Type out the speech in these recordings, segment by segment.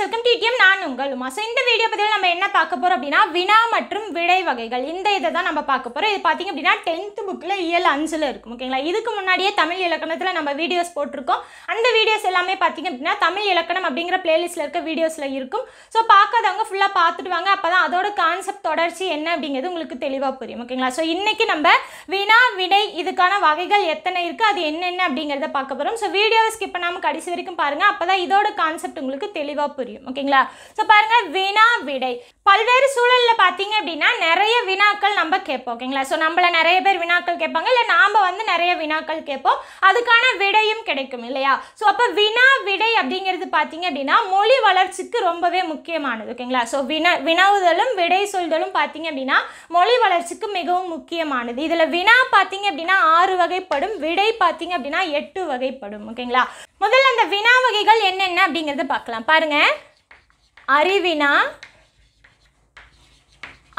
guys welcome TDM நான் உங்கள் Uma so இந்த வீடியோ பதிவில் நம்ம என்ன பார்க்க போகிறோம் அப்படின்னா வினா மற்றும் விடை வகைகள் இந்த இதை தான் நம்ம பார்க்க போகிறோம் இது பார்த்திங்க அப்படின்னா டென்த்து புக்கில் இயல் அஞ்சில் இருக்கும் ஓகேங்களா இதுக்கு முன்னாடியே தமிழ் இலக்கணத்தில் நம்ம வீடியோஸ் போட்டிருக்கோம் அந்த வீடியோஸ் எல்லாமே பார்த்திங்க அப்படின்னா தமிழ் இலக்கணம் அப்படிங்கிற பிளேலிஸ்ட்டில் இருக்க வீடியோஸில் இருக்கும் ஸோ பார்க்காதவங்க ஃபுல்லாக பார்த்துட்டு வாங்க அப்போ தான் அதோட கான்செப்ட் தொடர்ச்சி என்ன அப்படிங்கிறது உங்களுக்கு தெளிவாக புரியும் ஓகேங்களா ஸோ இன்றைக்கி நம்ம வினா விடை இதுக்கான வகைகள் எத்தனை இருக்குது அது என்னென்ன அப்படிங்கிறத பார்க்க போகிறோம் ஸோ வீடியோவை ஸ்கிப் பண்ணாமல் கடைசி வரைக்கும் பாருங்கள் அப்போ தான் இதோட கான்செப்ட் உங்களுக்கு தெளிவாக புரியும் புரியும் ஓகேங்களா ஸோ பாருங்கள் வினா விடை பல்வேறு சூழலில் பார்த்தீங்க அப்படின்னா நிறைய வினாக்கள் நம்ம கேட்போம் ஓகேங்களா ஸோ நம்மளை நிறைய பேர் வினாக்கள் கேட்பாங்க இல்லை நாம் வந்து நிறைய வினாக்கள் கேட்போம் அதுக்கான விடையும் கிடைக்கும் இல்லையா ஸோ அப்போ வினா விடை அப்படிங்கிறது பார்த்தீங்க அப்படின்னா மொழி வளர்ச்சிக்கு ரொம்பவே முக்கியமானது ஓகேங்களா ஸோ வினா வினாவுதலும் விடை சொல்தலும் பார்த்தீங்க அப்படின்னா மொழி வளர்ச்சிக்கு மிகவும் முக்கியமானது இதில் வினா பார்த்தீங்க அப்படின்னா ஆறு வகைப்படும் விடை பார்த்தீங்க அப்படின்னா எட்டு வகைப்படும் ஓகேங்களா முதல்ல அந்த வினா வகைகள் என்னென்ன அப்படிங்கிறத பார்க்கலாம் பாருங்கள் அறிவினா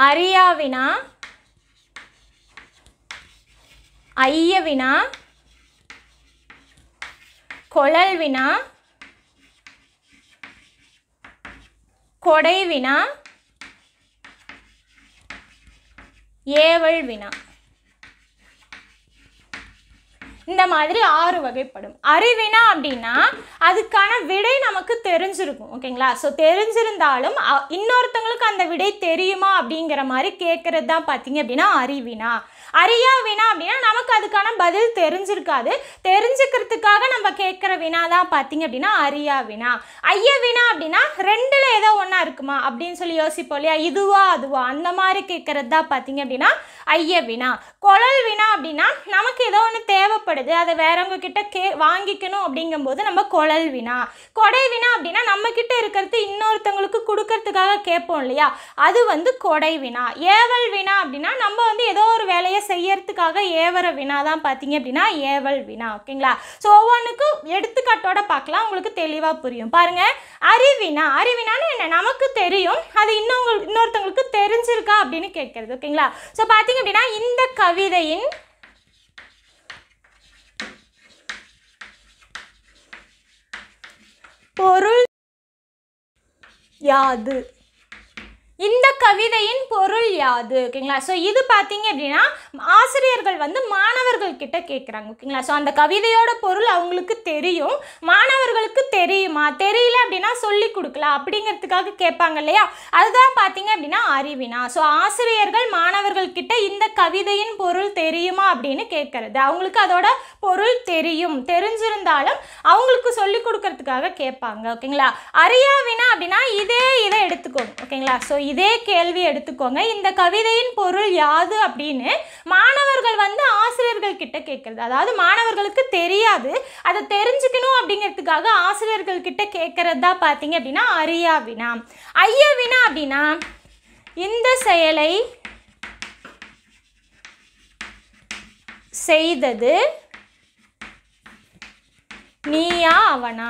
அரியாவினா ஐயவினா கொழல்வினா கொடைவினா ஏவல்வினா வினா இந்த மாதிரி ஆறு வகைப்படும் அறிவினா அப்படின்னா அதுக்கான விடை நமக்கு தெரிஞ்சிருக்கும் ஓகேங்களா ஸோ தெரிஞ்சிருந்தாலும் இன்னொருத்தவங்களுக்கு அந்த விடை தெரியுமா அப்படிங்கிற மாதிரி கேட்குறது தான் பார்த்தீங்க அப்படின்னா அறிவினா அறியா வினா அப்படின்னா நமக்கு அதுக்கான பதில் தெரிஞ்சிருக்காது தெரிஞ்சுக்கிறதுக்காக நம்ம கேட்குற வினா தான் பார்த்தீங்க அப்படின்னா அறியா வினா ஐய வினா அப்படின்னா ரெண்டில் ஏதோ ஒன்றா இருக்குமா அப்படின்னு சொல்லி யோசிப்போம் இல்லையா இதுவா அதுவா அந்த மாதிரி கேட்குறது தான் பார்த்தீங்க அப்படின்னா ஐய வினா குழல் வினா அப்படின்னா நமக்கு ஏதோ ஒன்று தேவைப்படுது அதை வேறவங்க கிட்ட கே வாங்கிக்கணும் அப்படிங்கும்போது நம்ம குழல் வினா கொடை வினா அப்படின்னா நம்மக்கிட்ட இருக்கிறது இன்னொருத்தவங்களுக்கு கொடுக்கறதுக்காக கேட்போம் இல்லையா அது வந்து கொடை வினா ஏவல் வினா அப்படின்னா நம்ம வந்து ஏதோ ஒரு வேலையை செய்யறதுக்காக ஏவர வினா தான் பார்த்தீங்க அப்படின்னா ஏவல் வினா ஓகேங்களா ஸோ ஒவ்வொன்றுக்கும் எடுத்துக்காட்டோட பார்க்கலாம் உங்களுக்கு தெளிவாக புரியும் பாருங்க அறிவினா அறிவினான்னு என்ன நமக்கு தெரியும் அது இன்னொரு இன்னொருத்தவங்களுக்கு தெரிஞ்சிருக்கா அப்படின்னு கேட்கறது ஓகேங்களா ஸோ பார்த்தீங்க அப்படின்னா இந்த கவிதையின் பொருள் யாது இந்த கவிதையின் பொருள் யாது ஓகேங்களா ஸோ இது பார்த்தீங்க அப்படின்னா ஆசிரியர்கள் வந்து மாணவர்கள் கிட்ட கேட்குறாங்க ஓகேங்களா ஸோ அந்த கவிதையோட பொருள் அவங்களுக்கு தெரியும் மாணவர்களுக்கு தெரியுமா தெரியல அப்படின்னா சொல்லி கொடுக்கலாம் அப்படிங்கிறதுக்காக கேட்பாங்க இல்லையா அதுதான் பார்த்தீங்க அப்படின்னா அறிவினா ஸோ ஆசிரியர்கள் மாணவர்கள் கிட்ட இந்த கவிதையின் பொருள் தெரியுமா அப்படின்னு கேட்கறது அவங்களுக்கு அதோட பொருள் தெரியும் தெரிஞ்சிருந்தாலும் அவங்களுக்கு சொல்லி கொடுக்கறதுக்காக கேட்பாங்க ஓகேங்களா அறியாவினா அப்படின்னா இதே இதை எடுத்துக்கோங்க ஓகேங்களா ஸோ இதே கேள்வி எடுத்துக்கோங்க இந்த கவிதையின் பொருள் யாது அப்படின்னு மாணவர்கள் வந்து ஆசிரியர்கள் கிட்ட கேட்குறது அதாவது மாணவர்களுக்கு தெரியாது அதை தெரிஞ்சுக்கணும் அப்படிங்கிறதுக்காக ஆசிரியர்கள் கிட்ட கேட்கறது தான் பார்த்தீங்க அப்படின்னா அரியா வினா ஐய வினா அப்படின்னா இந்த செயலை செய்தது நீயா அவனா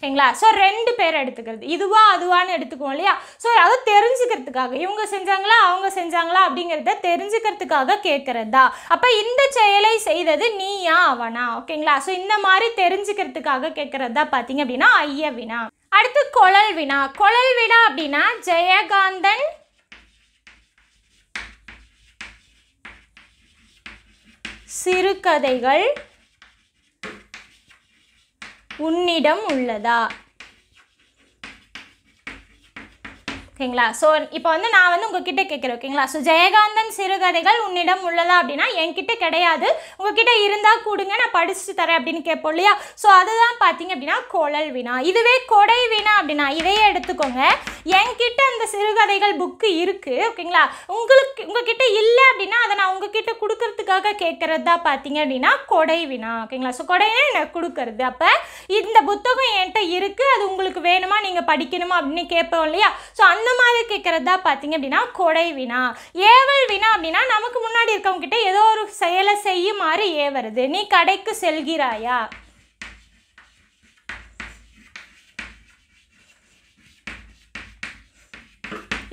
ஓகேங்களா ஸோ ரெண்டு பேர் எடுத்துக்கிறது இதுவா அதுவான்னு எடுத்துக்குவோம் இல்லையா ஸோ அதை தெரிஞ்சுக்கிறதுக்காக இவங்க செஞ்சாங்களா அவங்க செஞ்சாங்களா அப்படிங்கிறத தெரிஞ்சுக்கிறதுக்காக கேட்கறது தான் அப்போ இந்த செயலை செய்தது நீயா அவனா ஓகேங்களா ஸோ இந்த மாதிரி தெரிஞ்சுக்கிறதுக்காக கேட்கறது தான் பார்த்தீங்க அப்படின்னா ஐய வினா அடுத்து கொழல் வினா கொழல் வினா அப்படின்னா ஜெயகாந்தன் சிறுகதைகள் உன்னிடம் உள்ளதா ஓகேங்களா ஸோ இப்போ வந்து நான் வந்து உங்ககிட்ட கேட்குறேன் ஓகேங்களா ஸோ ஜெயகாந்தன் சிறுகதைகள் உன்னிடம் உள்ளதா அப்படின்னா என்கிட்ட கிடையாது உங்ககிட்ட இருந்தால் கொடுங்க நான் படிச்சுட்டு தரேன் அப்படின்னு கேட்போம் இல்லையா ஸோ அதுதான் பார்த்தீங்க அப்படின்னா குழல் வினா இதுவே கொடை வினா அப்படின்னா இதையே எடுத்துக்கோங்க என்கிட்ட அந்த சிறுகதைகள் புக்கு இருக்குது ஓகேங்களா உங்களுக்கு உங்ககிட்ட இல்லை அப்படின்னா அதை நான் உங்ககிட்ட கொடுக்கறதுக்காக கேட்குறது தான் பார்த்தீங்க அப்படின்னா கொடை வினா ஓகேங்களா ஸோ கொடையே நான் கொடுக்கறது அப்போ இந்த புத்தகம் என்கிட்ட இருக்குது அது உங்களுக்கு வேணுமா நீங்கள் படிக்கணுமா அப்படின்னு கேட்போம் இல்லையா ஸோ அந்த அந்த மாதிரி தான் பார்த்தீங்க அப்படின்னா கொடை வினா ஏவல் வினா அப்படின்னா நமக்கு முன்னாடி கிட்ட ஏதோ ஒரு செயலை செய்யுமாறு ஏவருது நீ கடைக்கு செல்கிறாயா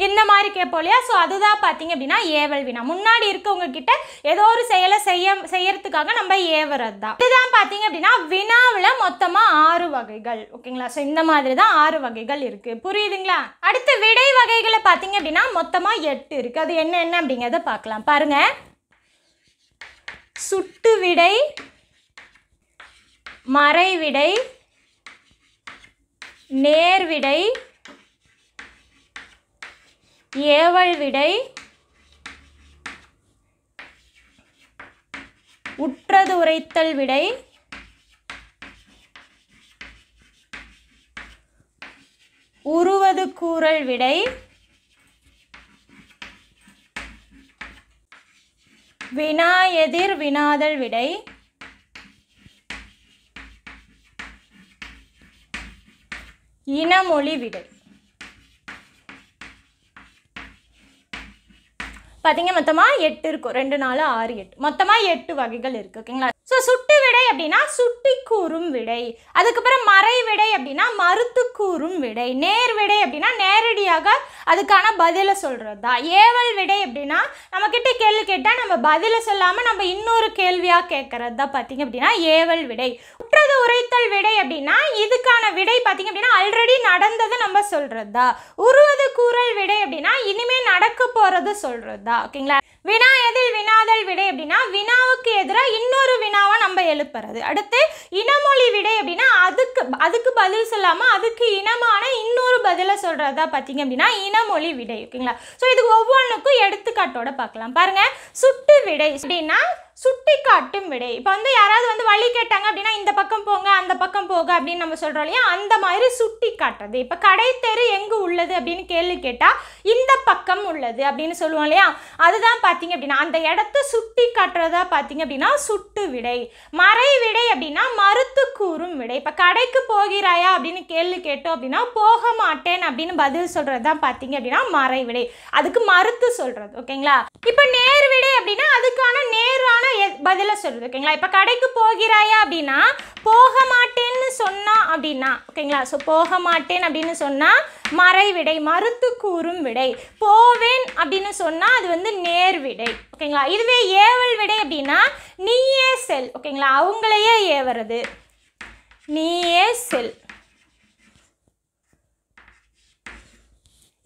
இந்த மாதிரி கேட்போம் இல்லையா ஸோ அதுதான் பார்த்தீங்க அப்படின்னா ஏவல் வினா முன்னாடி இருக்கவங்க கிட்ட ஏதோ ஒரு செயலை செய்ய செய்யறதுக்காக நம்ம ஏவரது தான் இதுதான் பார்த்தீங்க அப்படின்னா வினாவில் மொத்தமாக ஆறு வகைகள் ஓகேங்களா ஸோ இந்த மாதிரி தான் ஆறு வகைகள் இருக்குது புரியுதுங்களா அடுத்து விடை வகைகளை பார்த்தீங்க அப்படின்னா மொத்தமாக எட்டு இருக்குது அது என்ன என்ன அப்படிங்கிறத பார்க்கலாம் பாருங்கள் சுட்டு விடை மறைவிடை நேர்விடை ஏவல் விடை உற்றது உரைத்தல் விடை உருவது கூறல் விடை வினா எதிர் வினாதல் விடை இனமொழி விடை பார்த்தீங்க மொத்தமாக எட்டு இருக்கும் ரெண்டு நாலு ஆறு எட்டு மொத்தமாக எட்டு வகைகள் இருக்குது ஓகேங்களா ஸோ சுட்டு விடை அப்படின்னா சுட்டி கூறும் விடை அதுக்கப்புறம் மறை விடை அப்படின்னா மறுத்து கூறும் விடை நேர் விடை அப்படின்னா நேரடியாக அதுக்கான பதிலை சொல்கிறது தான் ஏவல் விடை அப்படின்னா நம்மக்கிட்ட கேள்வி கேட்டால் நம்ம பதிலை சொல்லாமல் நம்ம இன்னொரு கேள்வியாக கேட்குறது தான் பார்த்தீங்க அப்படின்னா ஏவல் விடை உற்றது உரைத்தல் விடை அப்படின்னா இதுக்கான விடை பார்த்தீங்க அப்படின்னா ஆல்ரெடி நடந்ததை நம்ம சொல்கிறது தான் உருவது வினாதல் விடை அப்படின்னா இனிமே நடக்க போகிறது சொல்கிறது தான் ஓகேங்களா வினா எதில் வினாதல் விடை அப்படின்னா வினாவுக்கு எதிராக இன்னொரு வினாவை நம்ம எழுப்புறது அடுத்து இனமொழி விடை அப்படின்னா அதுக்கு அதுக்கு பதில் சொல்லாமல் அதுக்கு இனமான இன்னொரு பதிலை சொல்றதா பார்த்தீங்க அப்படின்னா இனமொழி விடை ஓகேங்களா ஸோ இதுக்கு ஒவ்வொன்றுக்கும் எடுத்துக்காட்டோட பார்க்கலாம் பாருங்கள் சுட்டு விடை அப்படின்னா சுட்டி காட்டும் விடை இப்போ வந்து யாராவது வந்து வழி கேட்டாங்க அப்படின்னா இந்த பக்கம் போங்க அந்த பக்கம் போக அப்படின்னு நம்ம சொல்கிறோம் இல்லையா அந்த மாதிரி சுட்டி காட்டுறது இப்போ கடை தெரு எங்கே உள்ளது அப்படின்னு கேள்வி கேட்டால் இந்த பக்கம் உள்ளது அப்படின்னு சொல்லுவோம் இல்லையா அதுதான் பார்த்தீங்க அப்படின்னா அந்த இடத்த சுட்டி காட்டுறதா பார்த்தீங்க அப்படின்னா சுட்டு விடை மறை விடை அப்படின்னா மறுத்து கூறும் விடை இப்போ கடைக்கு போகிறாயா அப்படின்னு கேள்வி கேட்டோம் அப்படின்னா போக மாட்டேன் அப்படின்னு பதில் சொல்கிறது தான் பார்த்தீங்க அப்படின்னா மறை விடை அதுக்கு மறுத்து சொல்கிறது ஓகேங்களா இப்போ நேர்விடை அப்படின்னா அதுக்கான நேரான சரியான பதிலை சொல்லுது ஓகேங்களா இப்போ கடைக்கு போகிறாயா அப்படின்னா போக மாட்டேன்னு சொன்னா அப்படின்னா ஓகேங்களா ஸோ போக மாட்டேன் அப்படின்னு சொன்னால் மறைவிடை மறுத்து கூறும் விடை போவேன் அப்படின்னு சொன்னால் அது வந்து நேர் விடை ஓகேங்களா இதுவே ஏவல் விடை அப்படின்னா நீயே செல் ஓகேங்களா அவங்களையே ஏவுறது நீயே செல்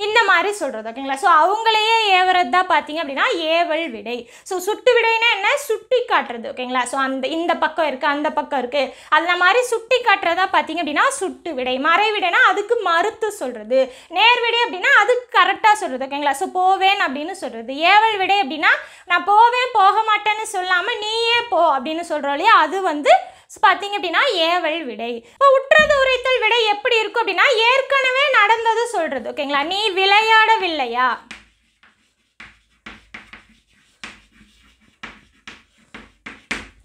இந்த மாதிரி சொல்கிறது ஓகேங்களா ஸோ அவங்களையே ஏவறது தான் பார்த்தீங்க அப்படின்னா ஏவல் விடை ஸோ சுட்டு விடைனா என்ன சுட்டி காட்டுறது ஓகேங்களா ஸோ அந்த இந்த பக்கம் இருக்குது அந்த பக்கம் இருக்குது அந்த மாதிரி சுட்டி காட்டுறதா பார்த்தீங்க அப்படின்னா சுட்டு விடை விடைனா அதுக்கு மறுத்து சொல்கிறது நேர்விடை அப்படின்னா அதுக்கு கரெக்டாக சொல்கிறது ஓகேங்களா ஸோ போவேன் அப்படின்னு சொல்கிறது ஏவல் விடை அப்படின்னா நான் போவேன் போக மாட்டேன்னு சொல்லாமல் நீயே போ அப்படின்னு சொல்கிறோம் இல்லையா அது வந்து பார்த்தீங்க அப்படின்னா ஏவல் விடை இப்போ உற்றது உரைத்தல் விடை எப்படி இருக்கும் அப்படின்னா ஏற்கனவே நடந்தது சொல்கிறது ஓகேங்களா நீ விளையாடவில்லையா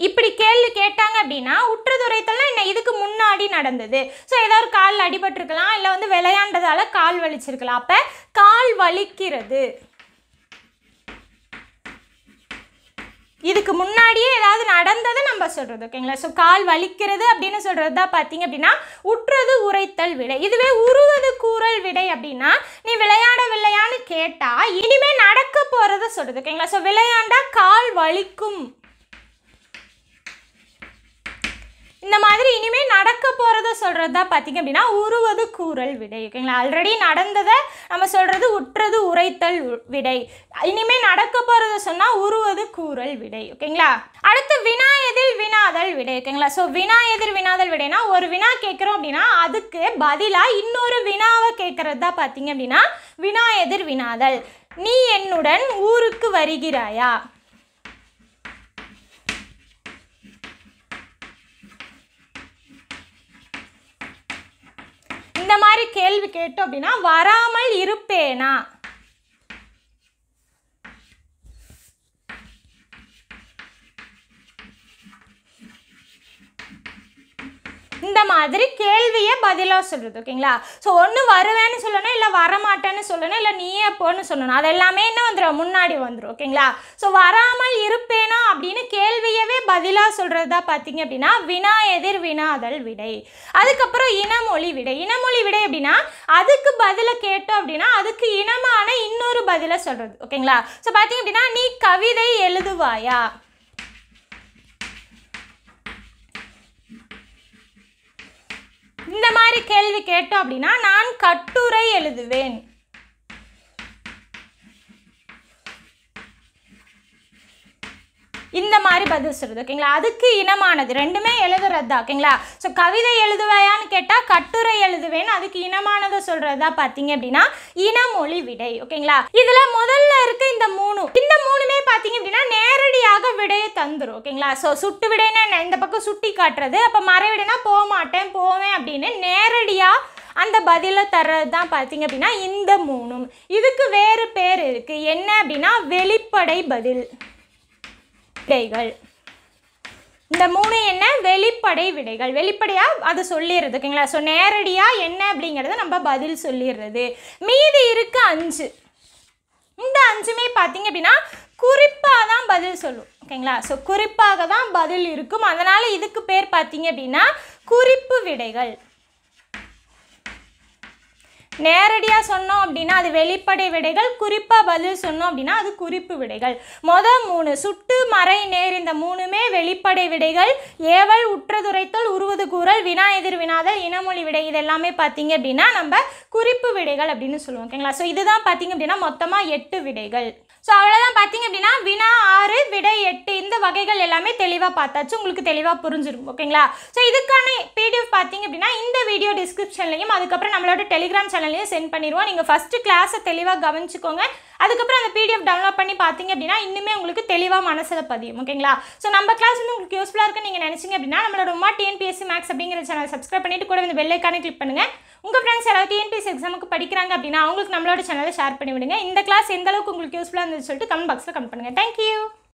இப்படி கேள்வி கேட்டாங்க அப்படின்னா உற்றுதுரைத்தல்னா என்ன இதுக்கு முன்னாடி நடந்தது ஸோ ஏதோ காலில் அடிபட்டிருக்கலாம் இல்லை வந்து விளையாண்டதால் கால் வலிச்சிருக்கலாம் அப்போ கால் வலிக்கிறது இதுக்கு முன்னாடியே ஏதாவது நடந்ததை நம்ம சொல்கிறது ஓகேங்களா ஸோ கால் வலிக்கிறது அப்படின்னு சொல்கிறது தான் பார்த்தீங்க அப்படின்னா உற்றது உரைத்தல் விடை இதுவே உருவது கூறல் விடை அப்படின்னா நீ விளையாட விளையான்னு கேட்டால் இனிமேல் நடக்க போகிறத சொல்கிறது ஓகேங்களா ஸோ விளையாண்டா கால் வலிக்கும் இந்த மாதிரி இனிமேல் நடக்க போகிறத சொல்கிறது தான் பார்த்திங்க அப்படின்னா உருவது கூறல் விடை ஓகேங்களா ஆல்ரெடி நடந்ததை நம்ம சொல்கிறது உற்றது உரைத்தல் விடை இனிமேல் நடக்க போகிறத சொன்னால் உருவது கூறல் விடை ஓகேங்களா அடுத்து வினா எதில் வினாதல் விடை ஓகேங்களா ஸோ வினா எதிர் வினாதல் விடைனா ஒரு வினா கேட்குறோம் அப்படின்னா அதுக்கு பதிலாக இன்னொரு வினாவை கேட்குறது தான் பார்த்திங்க அப்படின்னா வினா எதிர் வினாதல் நீ என்னுடன் ஊருக்கு வருகிறாயா கேள்வி கேட்டோம் அப்படின்னா வராமல் இருப்பேனா இந்த மாதிரி கேள்வியை பதிலாக சொல்கிறது ஓகேங்களா ஸோ ஒன்று வருவேன்னு சொல்லணும் இல்லை வரமாட்டேன்னு சொல்லணும் இல்லை நீயே போன்னு சொல்லணும் அது எல்லாமே என்ன வந்துடும் முன்னாடி வந்துடும் ஓகேங்களா ஸோ வராமல் இருப்பேனா அப்படின்னு பதிலாக சொல்கிறது தான் பார்த்தீங்க அப்படின்னா வினா எதிர் வினாதல் விடை அதுக்கப்புறம் இனமொழி விடை இனமொழி விடை அப்படின்னா அதுக்கு பதிலை கேட்டோம் அப்படின்னா அதுக்கு இனமான இன்னொரு பதிலை சொல்கிறது ஓகேங்களா ஸோ பார்த்தீங்க அப்படின்னா நீ கவிதை எழுதுவாயா இந்த மாதிரி கேள்வி கேட்டோம் அப்படின்னா நான் கட்டுரை எழுதுவேன் இந்த மாதிரி பதில் சொல்கிறது ஓகேங்களா அதுக்கு இனமானது ரெண்டுமே எழுதுறது தான் ஓகேங்களா ஸோ கவிதை எழுதுவையான்னு கேட்டால் கட்டுரை எழுதுவேன்னு அதுக்கு இனமானதை சொல்கிறதா பார்த்தீங்க அப்படின்னா இனமொழி விடை ஓகேங்களா இதில் முதல்ல இருக்க இந்த மூணு இந்த மூணுமே பார்த்தீங்க அப்படின்னா நேரடியாக விடையை தந்துடும் ஓகேங்களா ஸோ சுட்டு விடைன்னா இந்த பக்கம் சுட்டி காட்டுறது அப்போ மறை போக மாட்டேன் போவேன் அப்படின்னு நேரடியாக அந்த பதிலை தர்றது தான் பார்த்தீங்க அப்படின்னா இந்த மூணும் இதுக்கு வேறு பேர் இருக்குது என்ன அப்படின்னா வெளிப்படை பதில் விடைகள் இந்த மூணு என்ன வெளிப்படை விடைகள் வெளிப்படையாக அது சொல்லிடுறது ஓகேங்களா ஸோ நேரடியாக என்ன அப்படிங்கிறத நம்ம பதில் சொல்லிடுறது மீதி இருக்க அஞ்சு இந்த அஞ்சுமே பார்த்தீங்க அப்படின்னா குறிப்பாக தான் பதில் சொல்லும் ஓகேங்களா ஸோ குறிப்பாக தான் பதில் இருக்கும் அதனால் இதுக்கு பேர் பார்த்தீங்க அப்படின்னா குறிப்பு விடைகள் நேரடியாக சொன்னோம் அப்படின்னா அது வெளிப்படை விடைகள் குறிப்பாக பதில் சொன்னோம் அப்படின்னா அது குறிப்பு விடைகள் மொதல் மூணு சுட்டு மறை நேர் இந்த மூணுமே வெளிப்படை விடைகள் ஏவல் உற்றதுரைத்தல் உருவது கூறல் வினா எதிர் வினாதல் இனமொழி விடை இது எல்லாமே பார்த்தீங்க அப்படின்னா நம்ம குறிப்பு விடைகள் அப்படின்னு சொல்லுவோம் ஓகேங்களா ஸோ இதுதான் பார்த்தீங்க அப்படின்னா மொத்தமாக எட்டு விடைகள் ஸோ அவ்வளோதான் பார்த்தீங்க அப்படின்னா வினா ஆறு விடை எட்டு இந்த வகைகள் எல்லாமே தெளிவாக பார்த்தாச்சு உங்களுக்கு தெளிவாக புரிஞ்சிடும் ஓகேங்களா ஸோ இதுக்கான பிடிஎஃப் பார்த்தீங்க அப்படின்னா இந்த வீடியோ டிஸ்கிரிப்ஷன்லையும் அதுக்கப்புறம் நம்மளோட டெலிகிராம் சேனல்லையும் சென்ட் பண்ணிடுவோம் நீங்கள் ஃபஸ்ட்டு கிளாஸை தெளிவாக கவனிச்சுக்கோங்க அதுக்கப்புறம் அந்த பிடிஎஃப் டவுன்லோட் பண்ணி பார்த்தீங்க அப்படின்னா இன்னுமே உங்களுக்கு தெளிவாக மனசில் பதியும் ஓகேங்களா ஸோ நம்ம கிளாஸ் வந்து உங்களுக்கு யூஸ்ஃபுல்லாக இருக்குன்னு நீங்கள் நினச்சிங்க அப்படின்னா நம்மளோட உமா டிஎன்பிஎஸ்சி மேக்ஸ் அப்படிங்கிற சேனல் சப்ஸ்கிரைப் பண்ணிட்டு கூட வந்து வெள்ளைக்கானே கிளிக் பண்ணுங்கள் உங்கள் ஃப்ரெண்ட்ஸ் யாராவது டிஎன்பிஎஸ் எக்ஸாமுக்கு படிக்கிறாங்க அப்படின்னா அவங்களுக்கு நம்மளோட சேனலை ஷேர் பண்ணி விடுங்க இந்த கிளாஸ் எந்த அளவுக்கு உங்களுக்கு யூஸ்ஃபுல்லாக இருந்துச்சு சொல்லிட்டு கமெண்ட் பாக்ஸில் கமெண்ட் பண்ணுங்கள் தேங்க்யூ